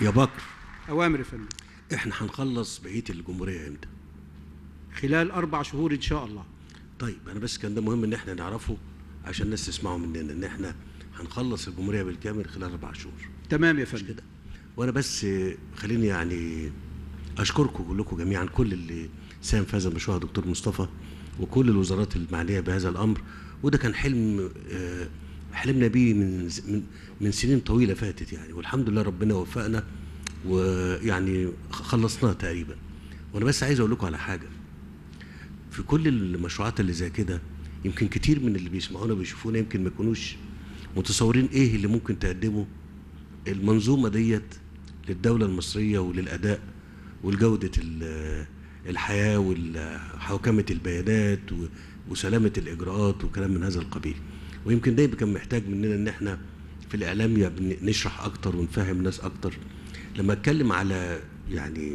يا بكر اوامر يا فندم احنا هنخلص بقيه الجمهوريه امتى خلال اربع شهور ان شاء الله طيب انا بس كان ده مهم ان احنا نعرفه عشان الناس تسمعه مننا ان احنا هنخلص الجمهوريه بالكامل خلال اربع شهور تمام يا فندم كده وانا بس خليني يعني اشكركم كلكم جميعا كل اللي ساهم في هذا المشروع دكتور مصطفى وكل الوزارات المعنيه بهذا الامر وده كان حلم آه حلمنا بيه من من سنين طويله فاتت يعني والحمد لله ربنا وفقنا ويعني خلصناه تقريبا وانا بس عايز اقول لكم على حاجه في كل المشروعات اللي زي كده يمكن كتير من اللي بيسمعونا بيشوفونا يمكن ما يكونوش متصورين ايه اللي ممكن تقدمه المنظومه ديت للدوله المصريه وللاداء ولجوده الحياه وحوكمه البيانات وسلامه الاجراءات وكلام من هذا القبيل ويمكن ده كان محتاج مننا ان احنا في الاعلام نشرح اكتر ونفهم الناس اكتر لما اتكلم على يعني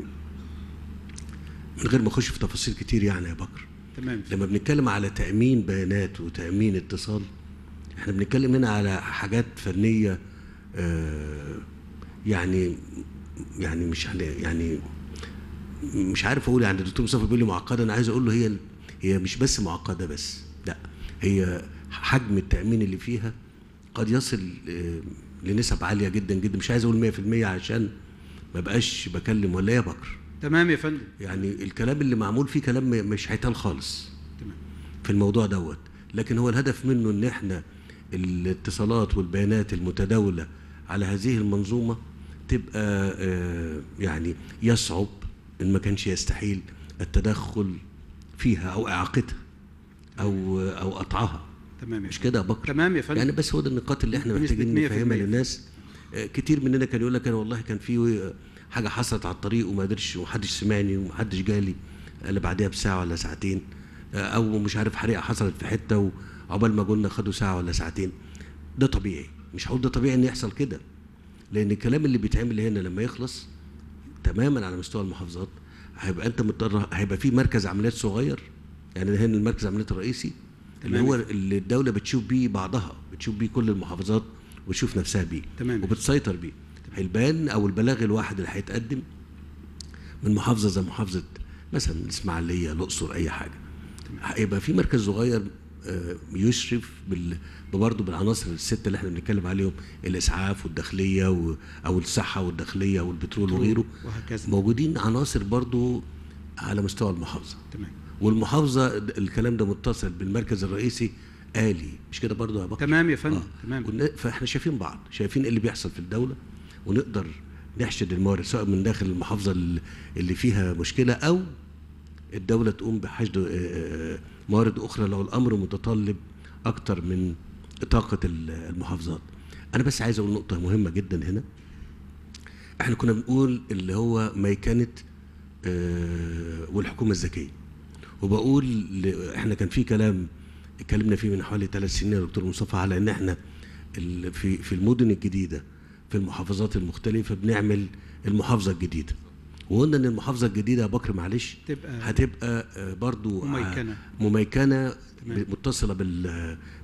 من غير ما اخش في تفاصيل كتير يعني يا بكر تمام لما بنتكلم على تامين بيانات وتامين اتصال احنا بنتكلم هنا على حاجات فنيه آه، يعني يعني مش يعني مش عارف اقول يعني الدكتور مصطفى بيقول لي معقده انا عايز اقول له هي هي مش بس معقده بس لا هي حجم التأمين اللي فيها قد يصل آه، لنسب عالية جدا جدا مش عايز أقول 100% عشان ما بقاش بكلم ولا يا بكر تمام يا فندم يعني الكلام اللي معمول فيه كلام مش هيتقال خالص تمام في الموضوع دوت لكن هو الهدف منه ان احنا الاتصالات والبيانات المتداوله على هذه المنظومه تبقى آه، يعني يصعب ان ما كانش يستحيل التدخل فيها او اعاقتها او آه، او قطعها تمام مش كده يا بكر تمام يا فندم يعني بس هو ده النقاط اللي احنا محتاجين نفهمها للناس آه، كتير مننا كان يقول لك انا والله كان في حاجه حصلت على الطريق وما قدرش ومحدش سمعني ومحدش جالي الا بعديها بساعه ولا ساعتين آه، او مش عارف حريقه حصلت في حته وعقبال ما قلنا خدوا ساعه ولا ساعتين ده طبيعي مش هقول ده طبيعي ان يحصل كده لان الكلام اللي بيتعمل هنا لما يخلص تماما على مستوى المحافظات هيبقى انت مضطر هيبقى في مركز عمليات صغير يعني هنا المركز العمليات الرئيسي اللي هو اللي الدوله بتشوف بيه بعضها بتشوف بيه كل المحافظات وتشوف نفسها بيه تمام وبتسيطر بيه البيان او البلاغ الواحد اللي هيتقدم من محافظه زي محافظه مثلا الاسماعيليه الاقصر اي حاجه هيبقى في مركز صغير آه، يشرف بال... برضه بالعناصر السته اللي احنا بنتكلم عليهم الاسعاف والداخليه و... او الصحه والداخليه والبترول وغيره وهكذا موجودين عناصر برضه على مستوى المحافظه تمام والمحافظه الكلام ده متصل بالمركز الرئيسي آلي مش كده برضه يا بكر تمام يا فندم آه. تمام فاحنا شايفين بعض شايفين إيه اللي بيحصل في الدوله ونقدر نحشد الموارد سواء من داخل المحافظه اللي فيها مشكله او الدوله تقوم بحشد آه، آه، آه، موارد اخرى لو الامر متطلب اكتر من طاقه المحافظات انا بس عايز اقول نقطه مهمه جدا هنا احنا كنا بنقول اللي هو ميكانه والحكومه الذكيه وبقول احنا كان في كلام اتكلمنا فيه من حوالي ثلاث سنين يا دكتور مصطفى على ان احنا في في المدن الجديده في المحافظات المختلفه بنعمل المحافظه الجديده وقلنا ان المحافظه الجديده يا بكر معلش تبقى هتبقى آه، برضو آه، مميكنه مميكنه تمام. متصله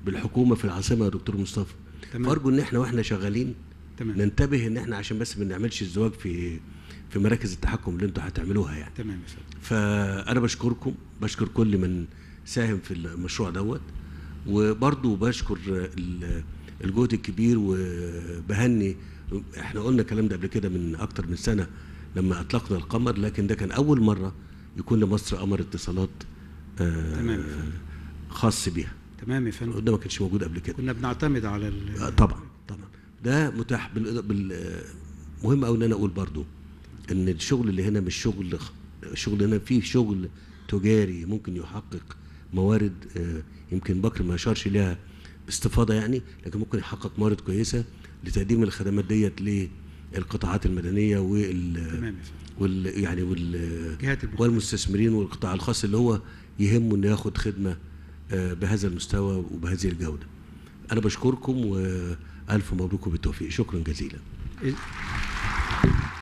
بالحكومه في العاصمه يا دكتور مصطفى فارجو ان احنا واحنا شغالين تمام. ننتبه ان احنا عشان بس ما نعملش الزواج في في مراكز التحكم اللي انتم هتعملوها يعني تمام يا فندم فانا بشكركم بشكر كل من ساهم في المشروع دوت وبرضو بشكر الجهد الكبير وبهني احنا قلنا الكلام ده قبل كده من اكتر من سنه لما اطلقنا القمر لكن ده كان اول مره يكون لمصر قمر اتصالات آه، خاص بيها تمام يا فندم ده ما كانش موجود قبل كده كنا بنعتمد على آه، طبعا طبعا ده متاح بال... مهم قوي ان انا اقول برضو ان الشغل اللي هنا مش شغل الشغل هنا فيه شغل تجاري ممكن يحقق موارد آه، يمكن بكر ما اشارش ليها باستفاضه يعني لكن ممكن يحقق موارد كويسه لتقديم الخدمات ديت للقطاعات المدنيه وال وال يعني وال والمستثمرين والقطاع الخاص اللي هو يهمه انه ياخد خدمه آه، بهذا المستوى وبهذه الجوده. انا بشكركم والف مبروك وبالتوفيق شكرا جزيلا. إيه.